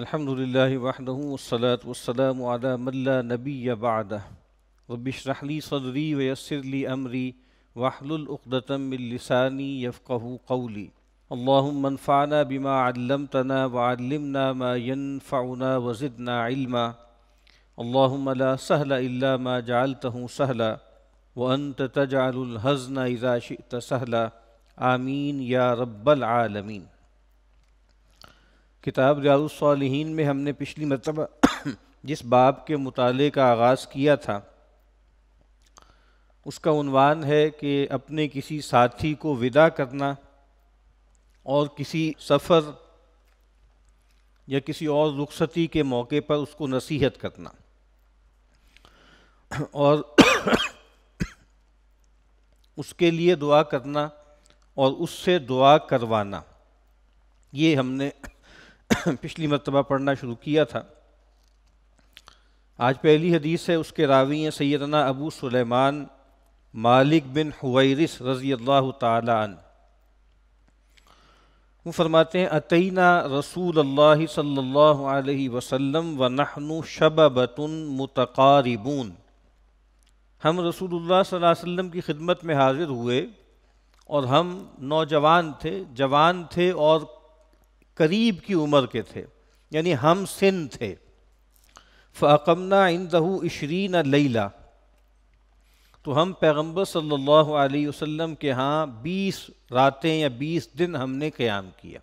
الحمد لله وحده والصلاة والسلام على من لا نبي بعده رب اشرح لي صدري ويسر لي أمري واحلل عقدة من لساني يفقه قولي اللهم انفعنا بما علمتنا وعلمنا ما ينفعنا وزدنا علما اللهم لا سهل إلا ما جعلته سهلا وأنت تجعل الهزن إذا شئت سهلا آمين يا رب العالمين किताब रियालसालहीन में हमने पिछली मतलब जिस बाब के मुताले का आगाज़ किया था उसका उनवान है कि अपने किसी साथी को विदा करना और किसी सफ़र या किसी और रुखसती के मौके पर उसको नसीहत करना और उसके लिए दुआ करना और उससे दुआ करवाना ये हमने पिछली मरतबा पढ़ना शुरू किया था आज पहली हदीस है उसके रावी हैं सैदना अबू सुलेमान मालिक बिन हुरस रज़ी अल्लाह तन वो फरमाते हैं अतना रसूल अल्लाह सल्लल्लाहु अलैहि वसल्लम व नहनु शबबतुन मुतकारिबून हम रसूलुल्लाह सल्लल्लाहु अलैहि वसल्लम की खिदमत में हाजिर हुए और हम नौजवान थे जवान थे और करीब की उम्र के थे यानी हम सिन थे फ़कमना इन दहू इशरीन लईला तो हम पैगम्बर सल्लल्लाहु अलैहि वसल्लम के यहाँ बीस रातें या बीस दिन हमने क़्याम किया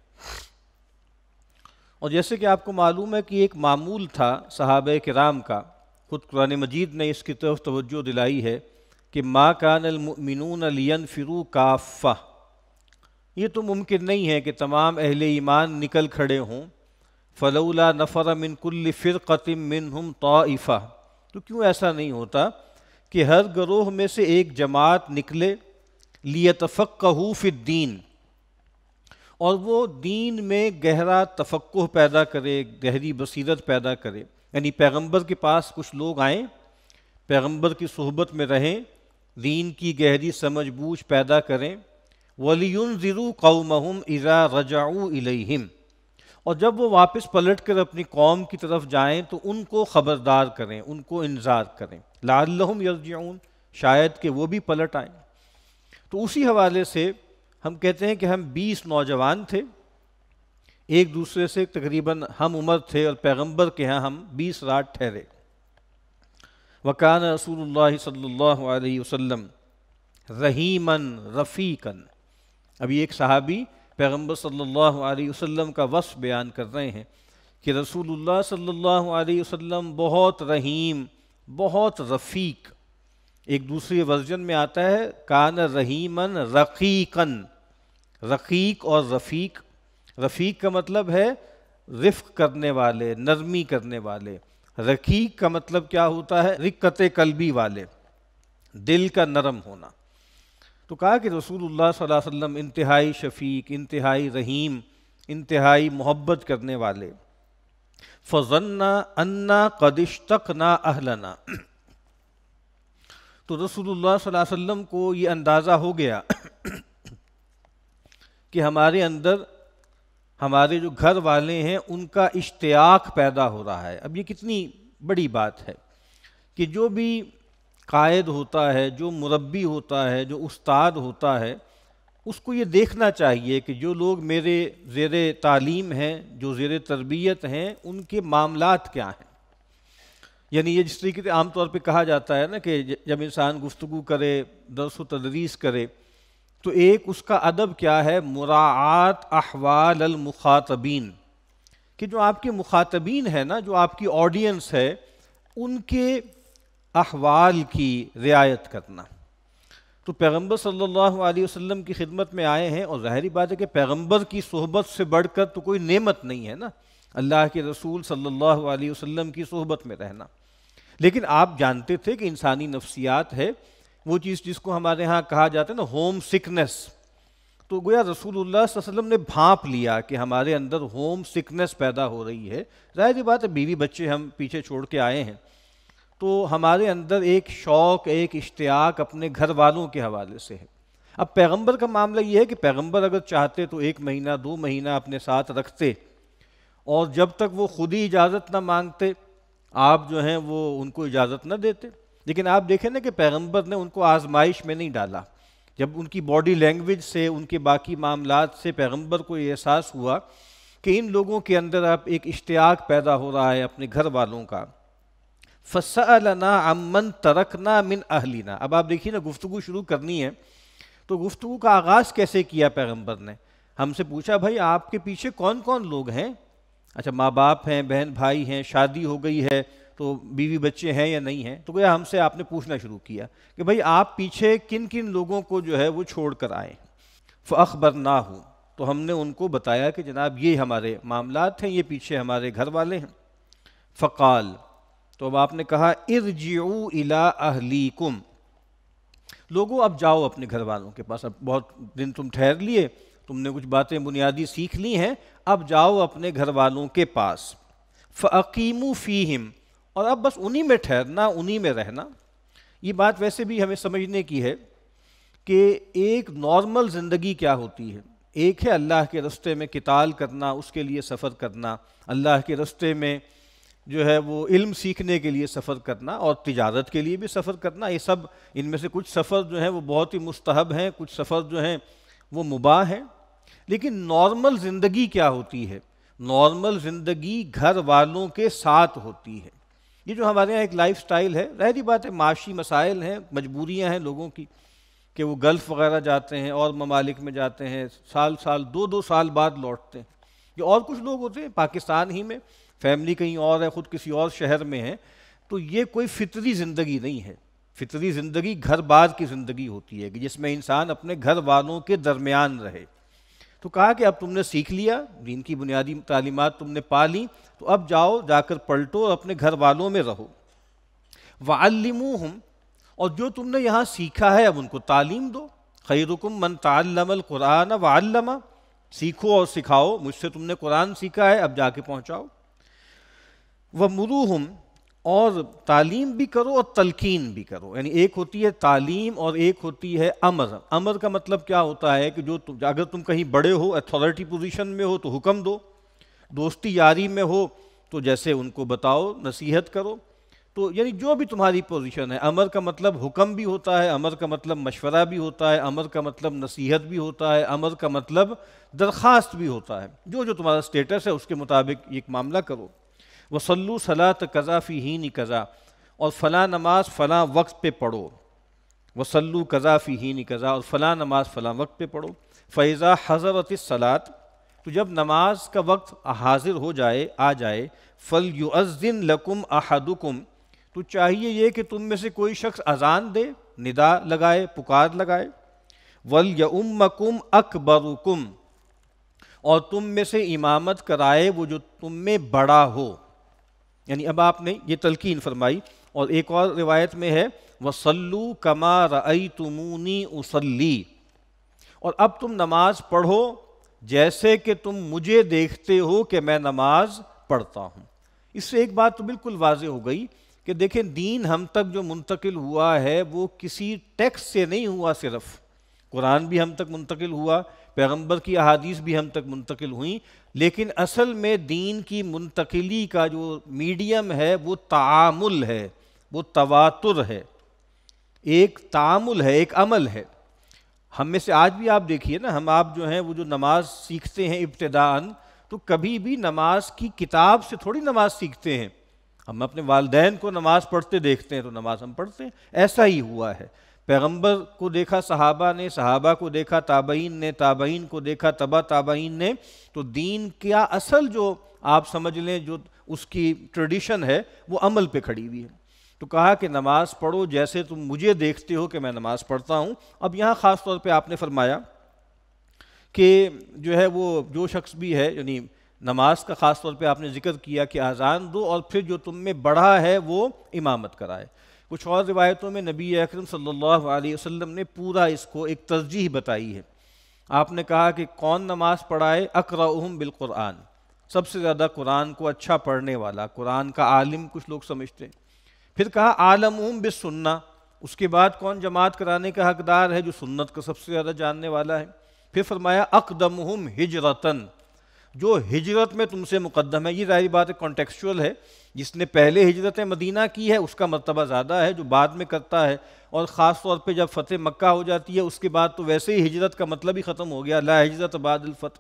और जैसे कि आपको मालूम है कि एक मामूल था सहाब कराम का खुद कुरान मजीद ने इसकी तरफ तवज्जो दिलाई है कि माँ का अलमिन अलियन फ़िरू काफ़ा ये तो मुमकिन नहीं है कि तमाम अहल ईमान निकल खड़े हों फलौला नफ़र मिन कुल्ल फ़िरक़तिम मिन हम तोफ़ा तो क्यों ऐसा नहीं होता कि हर गरोह में से एक जमात निकले फिर दीन और वो दीन में गहरा तफक् पैदा करे गहरी बसीरत पैदा करे यानी पैगंबर के पास कुछ लोग आएँ पैगंबर की सहबत में रहें दीन की गहरी समझ बूझ पैदा करें वलीन ज़िरू कौम इज़ा रजाऊ इलहिम और जब वो वापस पलट कर अपनी कौम की तरफ जाएं तो उनको ख़बरदार करें उनको इंज़ार करें लालम यरजून शायद के वो भी पलट आए तो उसी हवाले से हम कहते हैं कि हम बीस नौजवान थे एक दूसरे से तकरीबन हम उम्र थे और पैगंबर के यहाँ हम बीस रात ठहरे वकान रसूल सल्ला वसम रहीमन रफ़ीकन अभी एक सहाबी पैगम्बर सल्ला वसम का वस बयान कर रहे हैं कि रसूलुल्लाह सल्ला वसम बहुत रहीम बहुत रफ़ीक एक दूसरे वर्जन में आता है कान रहीमन रकीकन रकीक और रफ़ीक रफ़ीक का मतलब है रफ़ करने वाले नरमी करने वाले रकीक का मतलब क्या होता है रिक्कत कलबी वाले दिल का नरम होना तो कहा कि रसूल सल्लल्लाहु इंतहाई शफीक इंतहाई रहीम इंतहाई मोहब्बत करने वाले फजन्ना अन्ना कदिश तक ना अहलना तो रसूल सल्लम को ये अंदाज़ा हो गया कि हमारे अंदर हमारे जो घर वाले हैं उनका इश्तियाक पैदा हो रहा है अब ये कितनी बड़ी बात है कि जो भी कायद होता है जो मुरबी होता है जो उस्ताद होता है उसको ये देखना चाहिए कि जो लोग मेरे ज़ेर तालीम हैं जो ज़ेर तरबियत हैं उनके मामलात क्या हैं यानी ये जिस तरीके से आमतौर पर कहा जाता है ना कि जब इंसान गुफ्तु करे दरस व तदरीस करे तो एक उसका अदब क्या है मुरात अहवाल अलमुखातबीन कि जो आपके मुखातबीन है ना जो आपकी ऑडियंस है उनके अहवाल की रियायत करना तो पैगंबर सल्लल्लाहु अलैहि वसल्लम की खिदमत में आए हैं और ज़ाहरी बात है कि पैगंबर की सोहबत से बढ़कर तो कोई नेमत नहीं है ना अल्लाह के रसूल सल्लल्लाहु अलैहि वसल्लम की सोहबत में रहना लेकिन आप जानते थे कि इंसानी नफ्सियात है वो चीज़ जिसको हमारे यहाँ कहा जाता है ना होम सिकनेस तो गोया रसूल ने भाँप लिया कि हमारे अंदर होम सिकनेस पैदा हो रही है ज़ाहिर बात है बीवी बच्चे हम पीछे छोड़ के आए हैं तो हमारे अंदर एक शौक़ एक इश्तियाक अपने घर वालों के हवाले से है अब पैगंबर का मामला ये है कि पैगंबर अगर चाहते तो एक महीना दो महीना अपने साथ रखते और जब तक वो खुद ही इजाज़त ना मांगते आप जो हैं वो उनको इजाज़त ना देते लेकिन आप देखें ना कि पैगंबर ने उनको आजमाइश में नहीं डाला जब उनकी बॉडी लैंग्वेज से उनके बाकी मामला से पैगंबर को ये एहसास हुआ कि इन लोगों के अंदर अब एक इश्तियाक पैदा हो रहा है अपने घर वालों का फसलना अमन तरकना मिन अहलीना अब आप देखिए ना गुफ्तु शुरू करनी है तो गुफ्तु का आगाज़ कैसे किया पैगम्बर ने हमसे पूछा भाई आपके पीछे कौन कौन लोग हैं अच्छा माँ बाप हैं बहन भाई हैं शादी हो गई है तो बीवी बच्चे हैं या नहीं हैं तो क्या हमसे आपने पूछना शुरू किया कि भाई आप पीछे किन किन लोगों को जो है वो छोड़ कर आए अखबर ना हो तो हमने उनको बताया कि जनाब ये हमारे मामला हैं ये पीछे हमारे घर वाले हैं फ़काल तो अब आपने कहा इर्जू इला अहलीकुम लोगों अब जाओ अपने घर वालों के पास अब बहुत दिन तुम ठहर लिए तुमने कुछ बातें बुनियादी सीख ली हैं अब जाओ अपने घर वालों के पास फ़कीमू फ़ीहिम और अब बस उन्हीं में ठहरना उन्हीं में रहना ये बात वैसे भी हमें समझने की है कि एक नॉर्मल ज़िंदगी क्या होती है एक है अल्लाह के रस्ते में किताल करना उसके लिए सफ़र करना अल्लाह के रस्ते में जो है वो इल्म सीखने के लिए सफ़र करना और तजारत के लिए भी सफ़र करना ये सब इनमें से कुछ सफ़र जो हैं वो बहुत ही मुस्तहब हैं कुछ सफ़र जो हैं वो मुबा हैं लेकिन नॉर्मल ज़िंदगी क्या होती है नॉर्मल ज़िंदगी घर वालों के साथ होती है ये जो हमारे यहाँ एक लाइफ स्टाइल है रहरी बात है माशी मसाइल हैं मजबूरियाँ हैं लोगों की कि वो गल्फ़ वगैरह जाते हैं और ममालिक में जाते हैं साल साल दो दो साल बाद लौटते हैं ये और कुछ लोग होते हैं पाकिस्तान ही में फैमिली कहीं और है ख़ुद किसी और शहर में है तो ये कोई फितरी ज़िंदगी नहीं है फितरी ज़िंदगी घर बार की ज़िंदगी होती है कि जिसमें इंसान अपने घर वालों के दरमियान रहे तो कहा कि अब तुमने सीख लिया दीन की बुनियादी तालीमत तुमने पा ली तो अब जाओ जाकर पलटो और अपने घर वालों में रहो वालमू और जो तुमने यहाँ सीखा है अब उनको तालीम दो खैरकुम मन तमल कुरान वालमा सीखो और सिखाओ मुझसे तुमने कुरान सीखा है अब जाके पहुँचाओ व मरूहम और तालीम भी करो और तलकिन भी करो यानी एक होती है तालीम और एक होती है अमर अमर का मतलब क्या होता है कि जो तुम अगर तुम कहीं बड़े हो अथॉरिटी पोजीशन में हो तो हुक्म दो दोस्ती यारी में हो तो जैसे उनको बताओ नसीहत करो तो यानी जो भी तुम्हारी पोजीशन है अमर का मतलब हुक्म भी होता है अमर का मतलब मशवरा भी होता है अमर का मतलब नसीहत भी होता है अमर का मतलब दरख्वास्त भी होता है जो जो तुम्हारा स्टेटस है उसके मुताबिक एक मामला करो वसल्लु सलात कज़ा फ़ी हीन कज़ा और फ़लाँ नमाज फ़लाँ वक्त पे पढ़ो वसल्लु कज़ा फ़ी हीन कज़ा और फ़लाँ नमाज फ़लाँ वक्त पे पढ़ो फ़ैज़ा हज़रत सलात तो जब नमाज का वक्त हाजिर हो जाए आ जाए फ़ल युअज़िन लकुम अहदुकुम तो चाहिए ये कि तुम में से कोई शख्स अजान दे निदा लगाए पुकार लगाए वल यमकुम अकबरुकुम और तुम में से इमामत कराए वो जो तुम में बड़ा हो यानी अब आपने ये तलकीन फरमाई और एक और रिवायत में है वसल्लू कमा रई तुमूनी उसली और अब तुम नमाज पढ़ो जैसे कि तुम मुझे देखते हो कि मैं नमाज पढ़ता हूँ इससे एक बात तो बिल्कुल वाज हो गई कि देखें दीन हम तक जो मुंतकिल हुआ है वो किसी टैक्स से नहीं हुआ सिर्फ कुरान भी हम तक मुंतकिल हुआ पैगंबर की अहादीस भी हम तक मुंतकिल हुई लेकिन असल में दीन की मुंतकली का जो मीडियम है वो तामुल है वो तवातुर है एक तामुल है एक अमल है हम में से आज भी आप देखिए ना हम आप जो हैं वो जो नमाज सीखते हैं इब्तदान तो कभी भी नमाज की किताब से थोड़ी नमाज सीखते हैं हम अपने वालदेन को नमाज पढ़ते देखते हैं तो नमाज हम पढ़ते हैं ऐसा ही हुआ है पैगंबर को देखा सहाबा ने सहाबा को देखा ताबईन ने ताबईन को देखा तबा ताबईन ने तो दीन क्या असल जो आप समझ लें जो उसकी ट्रेडिशन है वो अमल पे खड़ी हुई है तो कहा कि नमाज़ पढ़ो जैसे तुम मुझे देखते हो कि मैं नमाज़ पढ़ता हूँ अब यहाँ ख़ास तौर पर आपने फरमाया कि जो है वो जो शख्स भी है यानी नमाज का ख़ास तौर पर आपने जिक्र किया कि आज़ान दो और फिर जो तुम में बढ़ा है वो इमामत कराए कुछ और रिवायतों में नबी अकरम सल्लल्लाहु अलैहि वसल्लम ने पूरा इसको एक तरजीह बताई है आपने कहा कि कौन नमाज पढ़ाए अकराहम बिल्कुरान सबसे ज़्यादा कुरान को अच्छा पढ़ने वाला कुरान का आलिम कुछ लोग समझते हैं फिर कहा आलम उम बिसुन्ना उसके बाद कौन जमात कराने का हकदार है जो सुन्नत का सबसे ज़्यादा जानने वाला है फिर फरमाया अकदम हिजरतन जो हिजरत में तुमसे मुकदम है ये जाहिर बात है कॉन्टेक्चुअल है जिसने पहले हिजरत मदीना की है उसका मरतबा ज़्यादा है जो बाद में करता है और ख़ास तौर पे जब फ़तेह मक्का हो जाती है उसके बाद तो वैसे ही हिजरत का मतलब ही ख़त्म हो गया ला हिजरत बादलफ़त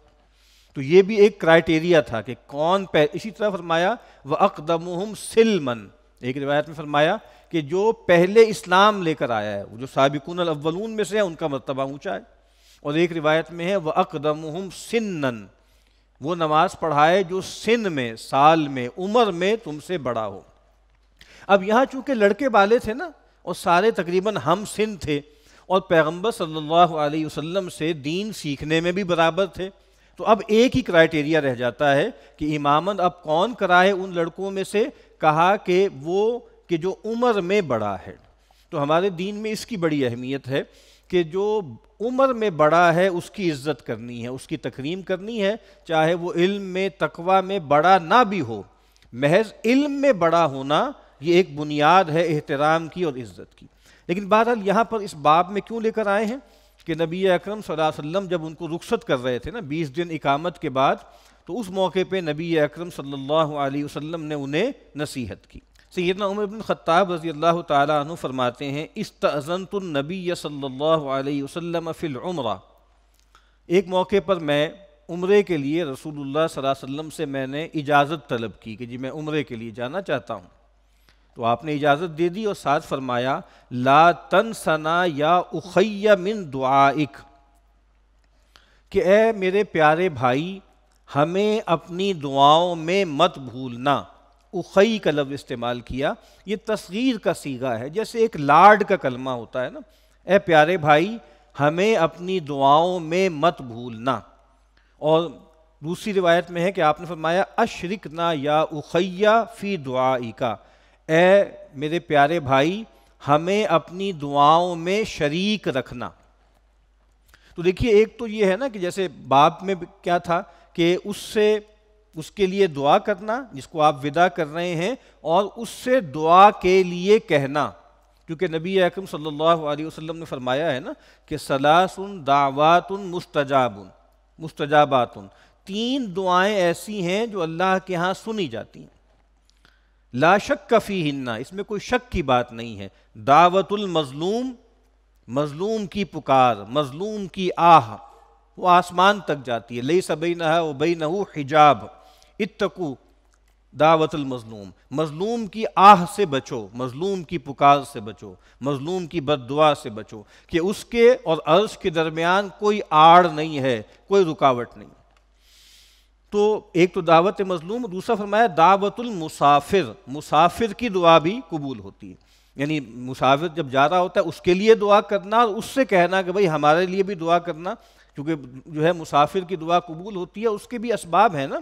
तो ये भी एक क्राइटेरिया था कि कौन पह... इसी तरह फरमाया व अकदम सिलमन एक रिवायत में फरमाया कि जो पहले इस्लाम लेकर आया है जो सबकुन अव्वलून में से है उनका मरतबा ऊँचा है और एक रिवायत में है वह अकदम सिन्नन वो नमाज पढ़ाए जो सिन में साल में उम्र में तुमसे बड़ा हो अब यहाँ चूंकि लड़के वाले थे ना और सारे तकरीबन हम सिन थे और पैगंबर सल्लल्लाहु अलैहि वसल्लम से दीन सीखने में भी बराबर थे तो अब एक ही क्राइटेरिया रह जाता है कि इमामन अब कौन कराए उन लड़कों में से कहा कि वो कि जो उम्र में बड़ा है तो हमारे दीन में इसकी बड़ी अहमियत है कि जो उम्र में बड़ा है उसकी इज्जत करनी है उसकी तकरीम करनी है चाहे वो इल्म में तकवा में बड़ा ना भी हो महज इल्म में बड़ा होना ये एक बुनियाद है एहतराम की और इज्जत की लेकिन बहरहाल यहाँ पर इस बाब में क्यों लेकर आए हैं कि नबी अकरम वसल्लम जब उनको रुखसत कर रहे थे ना बीस दिन इकामत के बाद तो उस मौके पर नबी अकरम सल्लल्लाहु अलैहि वसल्लम ने उन्हें नसीहत की सैदना उमर बिन ख़त्ताब रजी अल्लाह तु फरमाते हैं इस तजनतुलनबी सल्ला वसम फ़िलमरा एक मौके पर मैं उम्रे के लिए रसूलुल्लाह सल्लल्लाहु अलैहि वसल्लम से मैंने इजाज़त तलब की कि जी मैं उम्रे के लिए जाना चाहता हूँ तो आपने इजाज़त दे दी और साथ फरमाया ला तन सना या उखैया मिन दुआक कि ए मेरे प्यारे भाई हमें अपनी दुआओं में मत भूलना उखई का लफ्ज़ इस्तेमाल किया ये तस्गीर का सीगा है जैसे एक लाड का कलमा होता है ना ए प्यारे भाई हमें अपनी दुआओं में मत भूलना और दूसरी रिवायत में है कि आपने फरमाया अशरक ना या उखैया फ़ी दुआई का ए मेरे प्यारे भाई हमें अपनी दुआओं में शरीक रखना तो देखिए एक तो ये है ना कि जैसे बाप में क्या था कि उससे उसके लिए दुआ करना जिसको आप विदा कर रहे हैं और उससे दुआ के लिए कहना क्योंकि नबी अकम सल्ला अलैहि ने फरमाया है ना कि सलासन दावातुन मुस्तजाबुन मुस्तजाबातुन तीन दुआएं ऐसी हैं जो अल्लाह के यहाँ सुनी जाती हैं लाशक कफ़ी हिन्ना इसमें कोई शक की बात नहीं है दावतुल मजलूम मजलूम की पुकार मजलूम की आह वो आसमान तक जाती है लई सबई नहा बई नहू हिजाब इतकू दावतुल मजलूम मजलूम की आह से बचो मजलूम की पुकार से बचो मजलूम की बददुआ से बचो कि उसके और अर्श के दरमियान कोई आड़ नहीं है कोई रुकावट नहीं तो एक तो दावत मजलूम दूसरा फरमाया दावतुल मुसाफिर मुसाफिर की दुआ भी कबूल होती है यानी मुसाफिर जब जा रहा होता है उसके लिए दुआ करना और उससे कहना कि भाई हमारे लिए भी दुआ करना क्योंकि जो है मुसाफिर की दुआ कबूल होती है उसके भी इसबाब हैं ना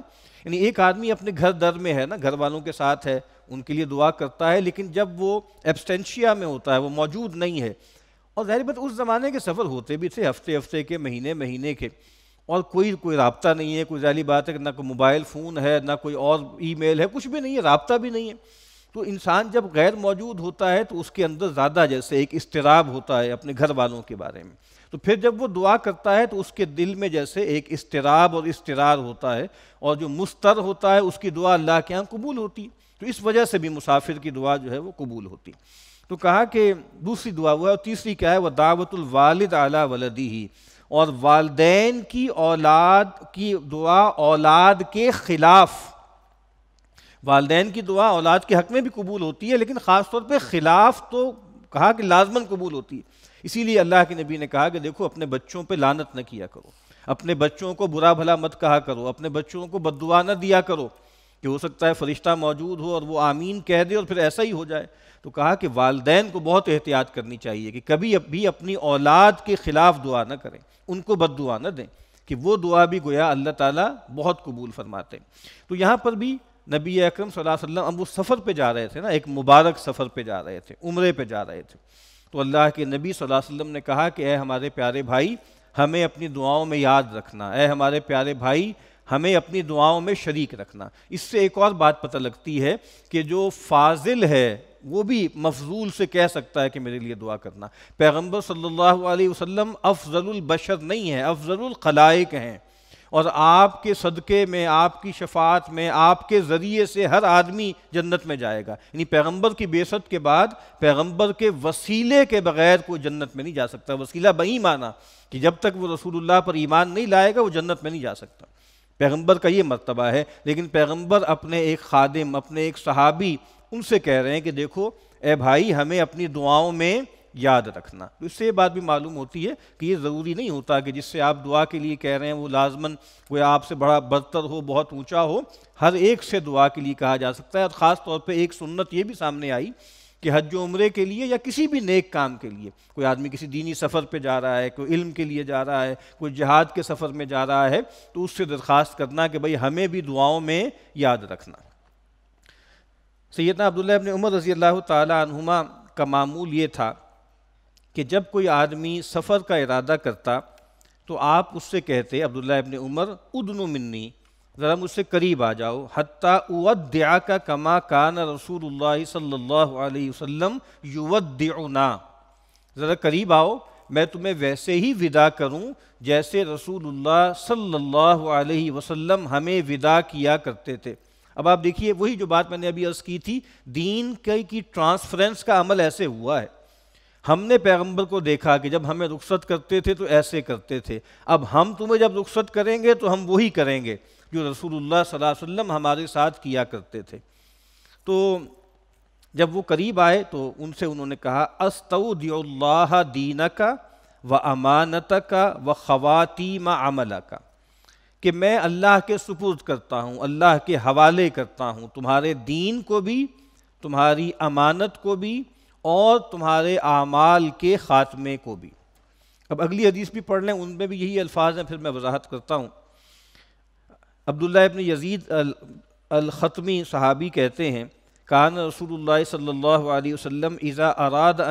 यानी एक आदमी अपने घर दर में है ना घर वालों के साथ है उनके लिए दुआ करता है लेकिन जब वो एब्सटेंशिया में होता है वो मौजूद नहीं है और जहरी बात उस ज़माने के सफ़र होते भी थे हफ्ते हफ्ते के महीने महीने के और कोई कोई रबता नहीं है कोई जाली बात है ना कोई मोबाइल फ़ोन है ना कोई और ईमेल है कुछ भी नहीं है रबता भी नहीं है तो इंसान जब गैर मौजूद होता है तो उसके अंदर ज़्यादा जैसे एक इसतराब होता है अपने घर वालों के बारे में तो फिर जब वो दुआ करता है तो उसके दिल में जैसे एक इसतराब और इसतरार होता है और जो मुस्तर होता है उसकी दुआ अल्लाह के यहाँ कबूल होती है तो इस वजह से भी मुसाफिर की दुआ जो है वो कबूल होती तो कहा कि दूसरी दुआ हुआ और तीसरी क्या है वह दावतुल अला आला वलदी ही और वालदेन की औलाद की दुआ औलाद के ख़िलाफ़ वालदेन की दुआ औलाद के हक में भी कबूल होती है लेकिन ख़ास तौर पर ख़िलाफ़ तो कहा कि लाजमन कबूल होती है इसीलिए अल्लाह के नबी ने कहा कि देखो अपने बच्चों पर लानत न किया करो अपने बच्चों को बुरा भला मत कहा करो अपने बच्चों को बदुआ न दिया करो कि हो सकता है फरिश्ता मौजूद हो और वो आमीन कह दे और फिर ऐसा ही हो जाए तो कहा कि वालदेन को बहुत एहतियात करनी चाहिए कि कभी भी अपनी औलाद के ख़िलाफ़ दुआ न करें उनको बद दुआ न दें कि वो दुआ भी गोया अल्लाह ताला बहुत कबूल फरमाते हैं तो यहाँ पर भी नबी अकरम सल्लल्लाहु अलैहि वसल्लम अब वो सफ़र पे जा रहे थे ना एक मुबारक सफ़र पे जा रहे थे उम्रे पे जा रहे थे तो अल्लाह के नबी सल्लल्लाहु अलैहि वसल्लम ने कहा कि ए हमारे प्यारे भाई हमें अपनी दुआओं में याद रखना ए हमारे प्यारे भाई हमें अपनी दुआओं में शरीक रखना इससे एक और बात पता लगती है कि जो फाजिल है वो भी मफजूल से कह सकता है कि मेरे लिए दुआ करना पैगम्बर सल्ला अलैहि अफजलबशर नहीं है अफजल खलाइक हैं और आपके सदक़े में आपकी शफात में आपके ज़रिए से हर आदमी जन्नत में जाएगा यानी पैगंबर की बेसत के बाद पैगंबर के वसीले के बगैर कोई जन्नत में नहीं जा सकता वसीला बही माना कि जब तक वो रसूलुल्लाह पर ईमान नहीं लाएगा वो जन्नत में नहीं जा सकता पैगंबर का ये मरतबा है लेकिन पैगम्बर अपने एक खादम अपने एक सहाबी उनसे कह रहे हैं कि देखो ए भाई हमें अपनी दुआओं में याद रखना तो इससे बात भी मालूम होती है कि ये ज़रूरी नहीं होता कि जिससे आप दुआ के लिए कह रहे हैं वो लाजमन कोई आपसे बड़ा बदतर हो बहुत ऊँचा हो हर एक से दुआ के लिए कहा जा सकता है और ख़ास तौर पर एक सुन्नत ये भी सामने आई कि हज उम्रे के लिए या किसी भी नेक काम के लिए कोई आदमी किसी दीनी सफ़र पे जा रहा है कोई इल्म के लिए जा रहा है कोई जहाद के सफ़र में जा रहा है तो उससे दरख्वास्त करना कि भाई हमें भी दुआओं में याद रखना सैदना अब्दुल्ला अपने उमर रज़ी अल्लाह तुमा का मामूल ये था कि जब कोई आदमी सफ़र का इरादा करता तो आप उससे कहते अब्दुल्ला इबन उमर उदनु मिन्नी ज़रा मुझसे करीब आ जाओ हत्ता उद्या का कमा कान रसूल सल्ला वसम युवद्युना ज़रा करीब आओ मैं तुम्हें वैसे ही विदा करूं जैसे रसूलुल्लाह सल्लल्लाहु अलैहि वसल्लम हमें विदा किया करते थे अब आप देखिए वही जो बात मैंने अभी अर्ज़ की थी दीन के की ट्रांसफरेंस का अमल ऐसे हुआ है हमने पैगंबर को देखा कि जब हमें रुखसत करते थे तो ऐसे करते थे अब हम तुम्हें जब रुखसत करेंगे तो हम वही करेंगे जो रसूलुल्लाह सल्लल्लाहु अलैहि वसल्लम हमारे साथ किया करते थे तो जब वो करीब आए तो उनसे उन्होंने कहा अस्तौदिल्ला दीन का व अमानत का व ख़वातीम अमला का कि मैं अल्लाह के सुपुर्द करता हूँ अल्लाह के हवाले करता हूँ तुम्हारे दीन को भी तुम्हारी अमानत को भी और तुम्हारे आमाल के ख़ात्मे को भी अब अगली हदीस भी पढ़ लें उनमें भी यही अल्फाज हैं फिर मैं वजाहत करता हूँ अब्दुल्ला इबन यजीद अलख़तमी सहाबी कहते हैं कान रसूल सल्लल्लाहु अलैहि वसल्लम इज़ा अराद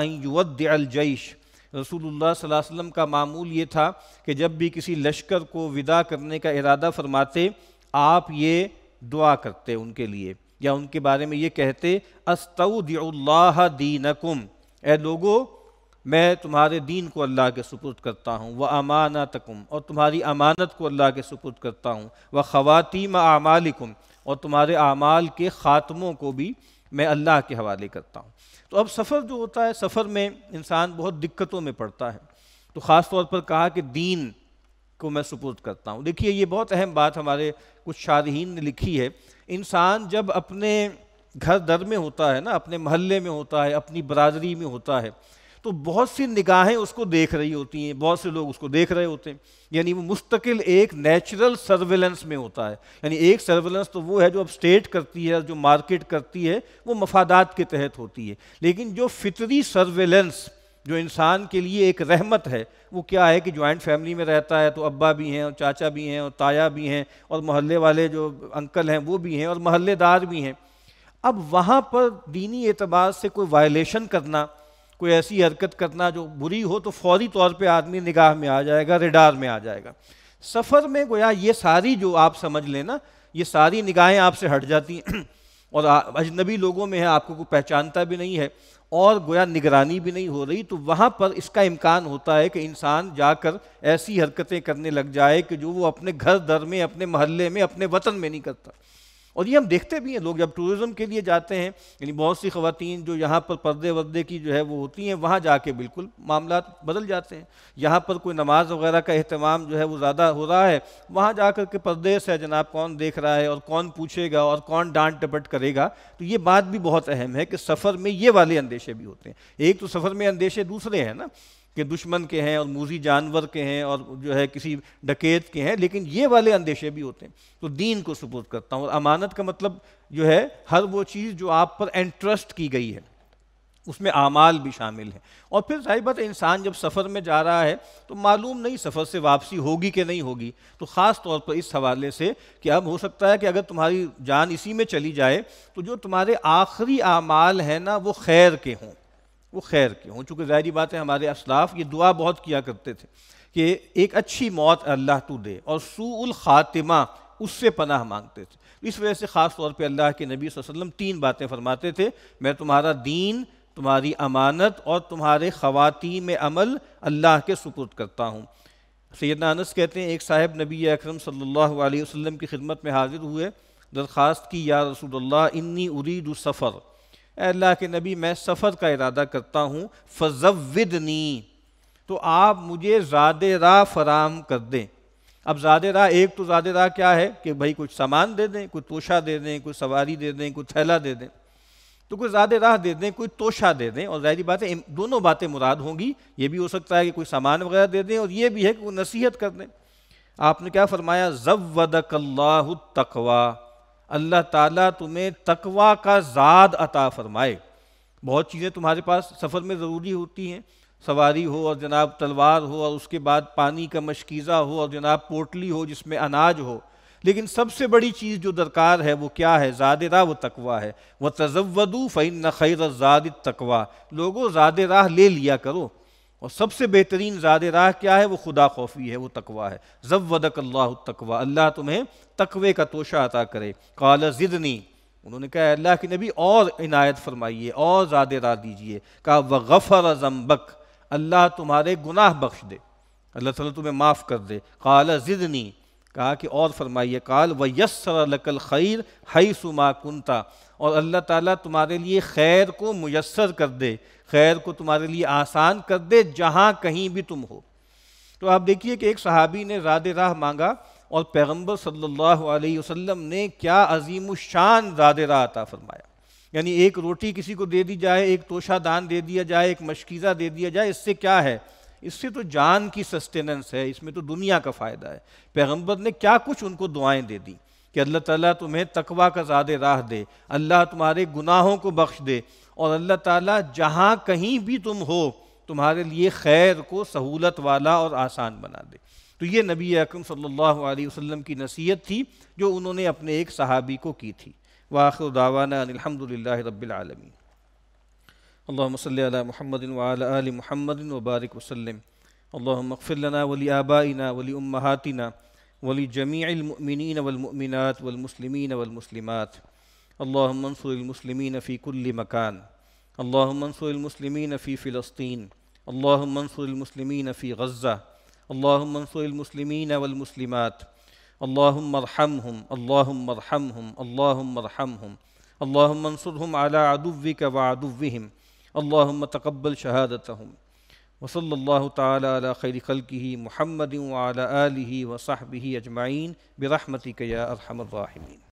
अलजैश रसूलुल्लाह सल्लल्लाहु अलैहि का मामूल ये था कि जब भी किसी लश्कर को विदा करने का इरादा फरमाते आप ये दुआ करते उनके लिए या उनके बारे में ये कहते दीन दीनकुम ए लोगो मैं तुम्हारे दीन को अल्लाह के सुपुर्द करता हूँ व तकुम और तुम्हारी अमानत को अल्लाह के सुपुर्द करता हूँ व ख़वातीम आमालिकुम और तुम्हारे आमाल के ख़ात्मों को भी मैं अल्लाह के हवाले करता हूँ तो अब सफ़र जो होता है सफ़र में इंसान बहुत दिक्कतों में पड़ता है तो ख़ास तौर पर कहा कि दीन को मैं सुपुर्द करता हूँ देखिए ये बहुत अहम बात हमारे कुछ शारहन ने लिखी है इंसान जब अपने घर दर में होता है ना अपने महल्ले में होता है अपनी बरादरी में होता है तो बहुत सी निगाहें उसको देख रही होती हैं बहुत से लोग उसको देख रहे होते हैं यानी वो मुस्तकिल एक नेचुरल सर्वेलेंस में होता है यानी एक सर्वेलेंस तो वो है जो अब स्टेट करती है जो मार्केट करती है वो मफादात के तहत होती है लेकिन जो फितरी सर्वेलेंस जो इंसान के लिए एक रहमत है वो क्या है कि जॉइंट फैमिली में रहता है तो अब्बा भी हैं और चाचा भी हैं और ताया भी हैं और मोहल्ले वाले जो अंकल हैं वो भी हैं और मोहल्लेदार भी हैं अब वहाँ पर दीनी एतबार से कोई वायलेशन करना कोई ऐसी हरकत करना जो बुरी हो तो फौरी तौर पे आदमी निगाह में आ जाएगा रेडार में आ जाएगा सफ़र में गोया ये सारी जो आप समझ लेना ये सारी निगाहें आपसे हट जाती हैं और अजनबी लोगों में है आपको कोई पहचानता भी नहीं है और गोया निगरानी भी नहीं हो रही तो वहाँ पर इसका इम्कान होता है कि इंसान जाकर ऐसी हरकतें करने लग जाए कि जो वो अपने घर दर में अपने मोहल्ले में अपने वतन में नहीं करता और ये हम देखते भी हैं लोग जब टूरिज़्म के लिए जाते हैं यानी बहुत सी खातन जो यहाँ पर पर्दे वर्दे की जो है वो होती हैं वहाँ जाके बिल्कुल मामला बदल जाते हैं यहाँ पर कोई नमाज वगैरह का अहतमाम जो है वो ज़्यादा हो रहा है वहाँ जा कर के परदेस है जनाब कौन देख रहा है और कौन पूछेगा और कौन डांट टपट करेगा तो ये बात भी बहुत अहम है कि सफ़र में ये वाले अंदेशे भी होते हैं एक तो सफ़र में अंदेशे दूसरे हैं ना कि दुश्मन के हैं और मूजी जानवर के हैं और जो है किसी डकैत के हैं लेकिन ये वाले अंदेशे भी होते हैं तो दीन को सपोर्ट करता हूँ और अमानत का मतलब जो है हर वो चीज़ जो आप पर एंट्रस्ट की गई है उसमें आमाल भी शामिल है और फिर जाहिर बात इंसान जब सफ़र में जा रहा है तो मालूम नहीं सफ़र से वापसी होगी कि नहीं होगी तो ख़ास तौर पर इस हवाले से कि अब हो सकता है कि अगर तुम्हारी जान इसी में चली जाए तो जो तुम्हारे आखिरी आमाल हैं ना वो खैर के हों वो खैर के हों चूँकि ज़ाहरी बात है हमारे असलाफ ये दुआ बहुत किया करते थे कि एक अच्छी मौत अल्लाह तो दे और सूल ख़ातिमा उससे पनाह मांगते थे इस वजह से ख़ास तौर पर अल्लाह के नबी वसल्लम तीन बातें फरमाते थे मैं तुम्हारा दीन तुम्हारी अमानत और तुम्हारे ख़वाती में अमल अल्लाह के सुपुर्द करता हूँ सैदना अनस कहते हैं एक साहब नबी अकरम सल्ला वसलम की खिदमत में हाजिर हुए दरख्वास्त की या रसूल इन्नी उरीद सफ़र अल्लाह के नबी मैं सफ़र का इरादा करता हूँ फजवदनी तो आप मुझे ज़ाद राह फराम कर दें अब ज़ाद राह एक तो ज़ाद राह क्या है कि भाई कुछ सामान दे दें कोई तोशा दे दें कोई सवारी दे दें कोई थैला दे दें तो कोई ज़्यादा राह दे दें कोई तोशा दे दें और ज़ाहरी बातें दोनों बातें मुराद होंगी ये भी हो सकता है कि कोई सामान वगैरह दे दें और ये भी है कि वो नसीहत कर दें आपने क्या फरमाया जब वदकल्ला तकवा अल्लाह ताला तुम्हें तकवा का ज़ाद अता फरमाए बहुत चीज़ें तुम्हारे पास सफ़र में ज़रूरी होती हैं सवारी हो और जनाब तलवार हो और उसके बाद पानी का मशकीज़ा हो और जनाब पोटली हो जिसमें अनाज हो लेकिन सबसे बड़ी चीज़ जो दरकार है वो क्या है ज़ाद राह वो तकवा है वह तजवदू फ़ैन खैर ज़ाद तकवा लोगों ज़ाद राह ले लिया करो और सबसे बेहतरीन ज़्यादा राह क्या है वो खुदा खौफी है वो तकवा है जब वदक अल्लाह तकवा अल्लाह तुम्हें तकवे का तोशा अता करे काला ज़िदनी उन्होंने कहा अल्लाह के नबी और इनायत फरमाइए और ज़्यादा राह दीजिए कहा व गफ़र जम्बक अल्लाह तुम्हारे गुनाह बख्श दे अल्लाह तुम्हें माफ़ कर दे काला ज़िदनी कहा कि और फरमाइए काल व यसर लकल खैर हई सुमा कुंता और अल्लाह ताला तुम्हारे लिए खैर को मैसर कर दे खैर को तुम्हारे लिए आसान कर दे जहाँ कहीं भी तुम हो तो आप देखिए कि एक सहाबी ने राद राह मांगा और पैगम्बर सल्ला वसम ने क्या अजीम शान राद राह अता फरमाया यानी एक रोटी किसी को दे दी जाए एक तोशा दान दे दिया जाए एक मशकीज़ा दे दिया जाए इससे क्या है इससे तो जान की सस्टेनेंस है इसमें तो दुनिया का फ़ायदा है पैगम्बर ने क्या कुछ उनको दुआएं दे दी कि अल्लाह ताला तुम्हें तकवा का ज़्यादा राह दे अल्लाह तुम्हारे गुनाहों को बख्श दे और अल्लाह ताला जहाँ कहीं भी तुम हो तुम्हारे लिए खैर को सहूलत वाला और आसान बना दे तो ये नबी अकरम सल्लल्लाहु अलैहि वसल्लम की नसीहत थी जो उन्होंने अपने एक सहाबी को की थी वाखिर दावाना अलहमदिल्ला रबालमीन اللهم صل على محمد وعلى آل محمد وبارك وسلم اللهم اغفر لنا ولآبائنا ولأمهاتنا ولجميع المؤمنين والمؤمنات والمسلمين والمسلمات اللهم انصر المسلمين في كل مكان اللهم انصر المسلمين في فلسطين اللهم انصر المسلمين في غزة اللهم انصر المسلمين والمسلمات اللهم ارحمهم اللهم ارحمهم اللهم ارحمهم اللهم انصرهم على عدوك وعدوهم अल्लाम तकबल शहादत हम वसल्ला तला खैर खल की महमद आल वसाहबी अजमाइन बरहमती या अरहमर